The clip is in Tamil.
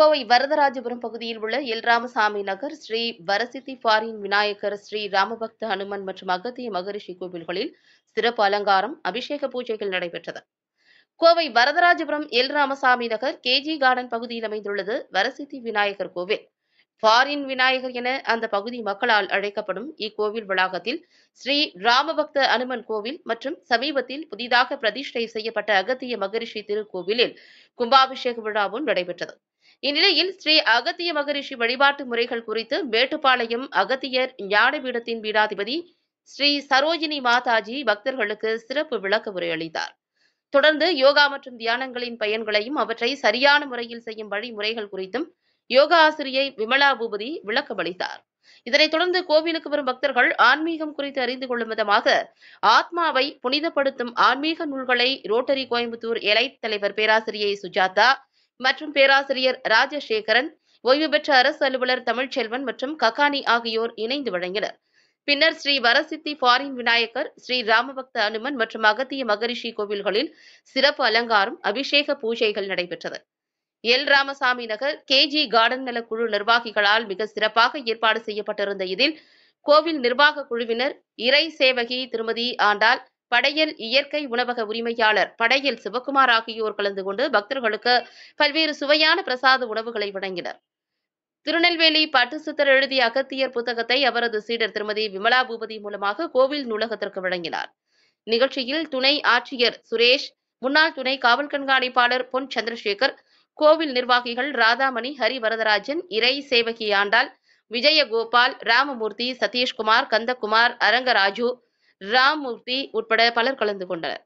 கோவை வரதராஜபுரம் பகுதியில் உள்ள எல் ராமசாமி நகர் ஸ்ரீ வரசித்தி பாரின் விநாயகர் ஸ்ரீ ராமபக்த ஹனுமன் மற்றும் அகத்திய மகரிஷி கோவில்களில் சிறப்பு அலங்காரம் அபிஷேக பூஜைகள் நடைபெற்றது Kovai Varadharajapuram L Ramasamy Nagar KG garden பகுதியில் அமைந்துள்ளது வரசித்தி விநாயகர் கோவில் பாரின் விநாயகர் என அந்த பகுதி மக்களால் அழைக்கப்படும் இக்கோவில் வளாகத்தில் ஸ்ரீ ராமபக்த அனுமன் கோவில் மற்றும் சமீபத்தில் புதிதாக பிரதிஷ்டை செய்யப்பட்ட அகத்திய மகரிஷி திருக்கோவிலில் கும்பாபிஷேக விழாவும் நடைபெற்றது இந்நிலையில் ஸ்ரீ அகத்திய மகரிஷி வழிபாட்டு முறைகள் குறித்து மேட்டுப்பாளையம் அகத்தியர் ஞானபீடத்தின் பீடாதிபதி ஸ்ரீ சரோஜினி மாதாஜி பக்தர்களுக்கு சிறப்பு விளக்க உரை அளித்தார் தொடர்ந்து யோகா மற்றும் தியானங்களின் பயன்களையும் அவற்றை சரியான முறையில் செய்யும் வழிமுறைகள் குறித்தும் யோகா ஆசிரியை விமலா பூபதி விளக்கமளித்தார் இதனைத் தொடர்ந்து கோவிலுக்கு வரும் பக்தர்கள் ஆன்மீகம் குறித்து அறிந்து கொள்ளும் விதமாக ஆத்மாவை புனிதப்படுத்தும் ஆன்மீக நூல்களை ரோட்டரி கோயம்புத்தூர் எலைட் தலைவர் பேராசிரியை சுஜாதா மற்றும் பேராசிரியர் ராஜசேகரன் ஓய்வு பெற்ற அரசு அலுவலர் தமிழ்ச்செல்வன் மற்றும் ககானி ஆகியோர் இணைந்து வழங்கினர் பின்னர் ஸ்ரீ வரசித்தி ஃபாரின் விநாயகர் ஸ்ரீ ராமபக்த அனுமன் மற்றும் அகத்திய மகரிஷி கோவில்களில் சிறப்பு அலங்காரம் அபிஷேக பூஜைகள் நடைபெற்றது L Ramasamy Nagar KG garden நல குழு நிர்வாகிகளால் மிக சிறப்பாக ஏற்பாடு செய்யப்பட்டிருந்த இதில் கோவில் நிர்வாக குழுவினர் இறை சேவகி திருமதி ஆண்டாள் படையல் இயற்கை உணவக உரிமையாளர் படையல் சிவக்குமார் ஆகியோர் கலந்து கொண்டு பக்தர்களுக்கு பல்வேறு சுவையான பிரசாத உணவுகளை வழங்கினர் திருநெல்வேலி பட்டு சித்தர் எழுதிய அகத்தியர் புத்தகத்தை அவரது சீடர் திருமதி விமலா பூபதி மூலமாக கோவில் நூலகத்திற்கு வழங்கினார் நிகழ்ச்சியில் துணை ஆட்சியர் சுரேஷ் முன்னாள் துணை காவல் கண்காணிப்பாளர் பொன் சந்திரசேகர் கோவில் நிர்வாகிகள் ராதாமணி ஹரிவரதராஜன் இறை சேவகி ஆண்டாள் விஜயகோபால் ராமமூர்த்தி சதீஷ்குமார் கந்தகுமார் அரங்கராஜு ராமூர்த்தி உட்பட பலர் கலந்து கொண்டனர்